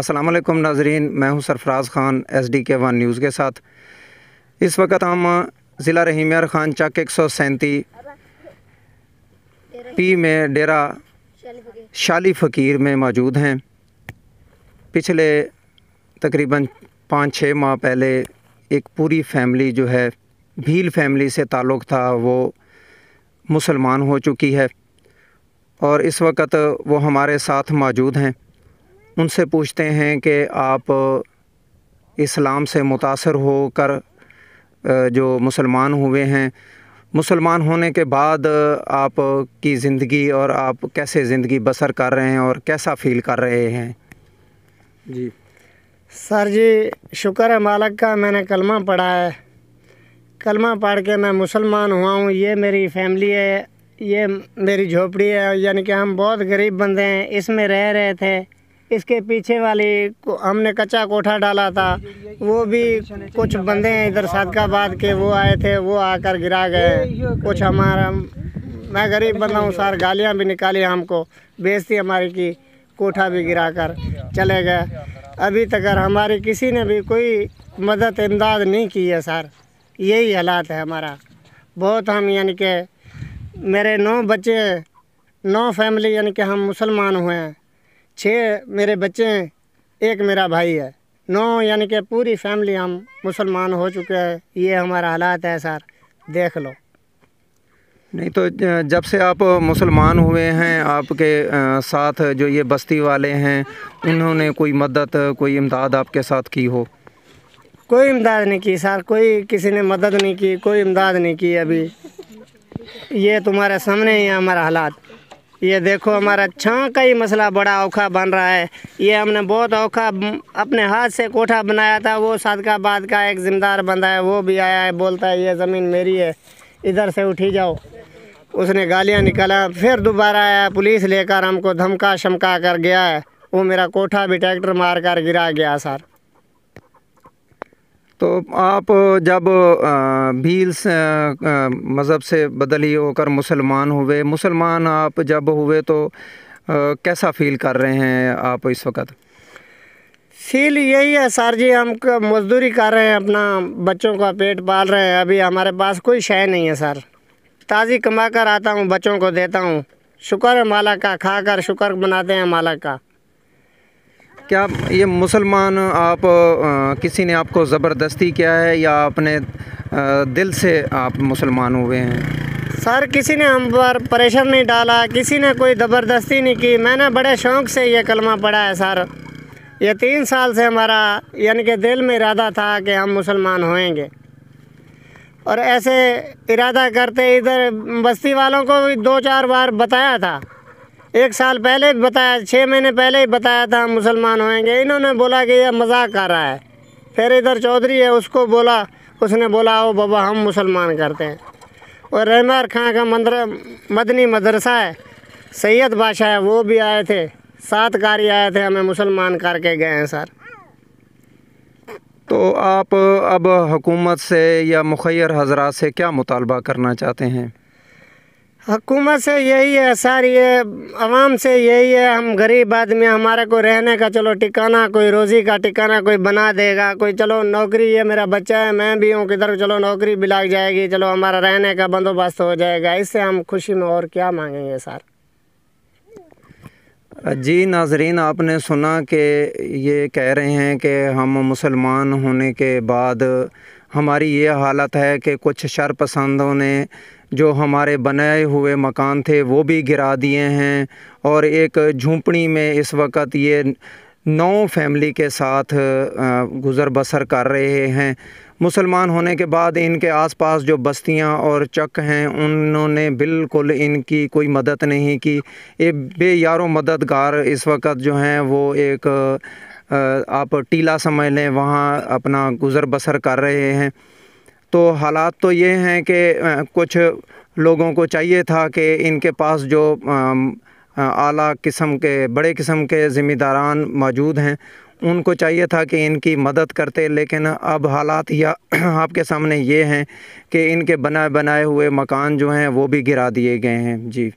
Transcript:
असलम नाजरीन मैं हूं Sarfaraz Khan S D K one news के साथ इस वक्त हम ज़िला रहीमियार ख़ान चक एक सौ सैंती पी में डेरा शाली फ़कीर में मौजूद हैं पिछले तकरीबन पाँच छः माह पहले एक पूरी फैमिली जो है भील फैमिली से ताल्लुक़ था वो मुसलमान हो चुकी है और इस वक्त वो हमारे साथ मौजूद हैं उनसे पूछते हैं कि आप इस्लाम से मुतासर होकर जो मुसलमान हुए हैं मुसलमान होने के बाद आप की ज़िंदगी और आप कैसे ज़िंदगी बसर कर रहे हैं और कैसा फील कर रहे हैं जी सर जी शुक्र है मालक का मैंने कलमा पढ़ा है कलमा पढ़ के मैं मुसलमान हुआ हूँ ये मेरी फैमिली है ये मेरी झोपड़ी है यानी कि हम बहुत गरीब बंदे हैं इसमें रह रहे थे इसके पीछे वाले को हमने कच्चा कोठा डाला था वो भी कुछ बंदे हैं इधर सादकाबाद के वो आए थे वो आकर गिरा गए कुछ हमारा मैं गरीब बंदा हूँ सर गालियाँ भी निकाली हमको बेजती हमारी की कोठा भी गिरा कर चले गए अभी तक हमारी किसी ने भी कोई मदद इमदाद नहीं की है सर यही हालात है हमारा बहुत हम यानी कि मेरे नौ बच्चे नौ फैमिली यानी कि हम मुसलमान हुए हैं छः मेरे बच्चे हैं एक मेरा भाई है नौ यानी कि पूरी फैमिली हम मुसलमान हो चुके हैं ये हमारा हालात है सर देख लो नहीं तो जब से आप मुसलमान हुए हैं आपके साथ जो ये बस्ती वाले हैं उन्होंने कोई मदद कोई इमदाद आपके साथ की हो कोई इमदाद नहीं की सर कोई किसी ने मदद नहीं की कोई इमदाद नहीं की अभी ये तुम्हारे सामने ही है हमारा हालात ये देखो हमारा छाँ का ही मसला बड़ा औखा बन रहा है ये हमने बहुत औखा अपने हाथ से कोठा बनाया था वो सादकाबाद का एक ज़िमदार बंदा है वो भी आया है बोलता है ये ज़मीन मेरी है इधर से उठी जाओ उसने गालियाँ निकाला फिर दोबारा आया पुलिस लेकर हमको धमका शमका कर गया है वो मेरा कोठा भी ट्रैक्टर मार कर गिरा गया सर तो आप जब भील मज़हब से बदली होकर मुसलमान हुए मुसलमान आप जब हुए तो कैसा फ़ील कर रहे हैं आप इस वक्त फील यही है सर जी हम मजदूरी कर रहे हैं अपना बच्चों का पेट पाल रहे हैं अभी हमारे पास कोई शय नहीं है सर ताज़ी कमा कर आता हूँ बच्चों को देता हूँ शुक्र है माला का खा कर शुक्र बनाते हैं माला का क्या ये मुसलमान आप किसी ने आपको ज़बरदस्ती किया है या आपने दिल से आप मुसलमान हुए हैं सर किसी ने हम पर प्रेशर नहीं डाला किसी ने कोई ज़बरदस्ती नहीं की मैंने बड़े शौक़ से ये कलमा पढ़ा है सर ये तीन साल से हमारा यानी कि दिल में इरादा था कि हम मुसलमान होएंगे और ऐसे इरादा करते इधर बस्ती वालों को भी दो चार बार बताया था एक साल पहले भी बताया छः महीने पहले ही बताया था हम मुसलमान होएंगे इन्होंने बोला कि यह मजाक कर रहा है फिर इधर चौधरी है उसको बोला उसने बोला ओ बाबा हम मुसलमान करते हैं और रहमार खां का मंदर मदनी मदरसा है सैयद बादशाह है वो भी आए थे सात कारी आए थे हमें मुसलमान करके गए हैं सर तो आप अब हुकूमत से या मुखर हजरात से क्या मुतालबा करना चाहते हैं हुकूमत से यही है सर ये आवाम से यही है हम गरीब आदमी हमारे को रहने का चलो टिकाना कोई रोज़ी का टिकाना कोई बना देगा कोई चलो नौकरी ये मेरा बच्चा है मैं भी हूँ किधर चलो नौकरी भी लग जाएगी चलो हमारा रहने का बंदोबस्त हो जाएगा इससे हम खुशी में और क्या मांगेंगे सर जी नाजरीन आपने सुना कि ये कह रहे हैं कि हम मुसलमान होने के बाद हमारी ये हालत है कि कुछ शरपसंदों ने जो हमारे बनाए हुए मकान थे वो भी गिरा दिए हैं और एक झोंपड़ी में इस वक्त ये नौ फैमिली के साथ गुज़र बसर कर रहे हैं मुसलमान होने के बाद इनके आसपास जो बस्तियां और चक हैं उन्होंने बिल्कुल इनकी कोई मदद नहीं की ये यारों मददगार इस वक्त जो हैं वो एक आप टीला समझ लें वहाँ अपना गुज़र बसर कर रहे हैं तो हालात तो ये हैं कि कुछ लोगों को चाहिए था कि इनके पास जो आला किस्म के बड़े किस्म के ज़िम्मेदारान मौजूद हैं उनको चाहिए था कि इनकी मदद करते लेकिन अब हालात या आपके सामने ये हैं कि इनके बनाए बनाए हुए मकान जो हैं वो भी गिरा दिए गए हैं जी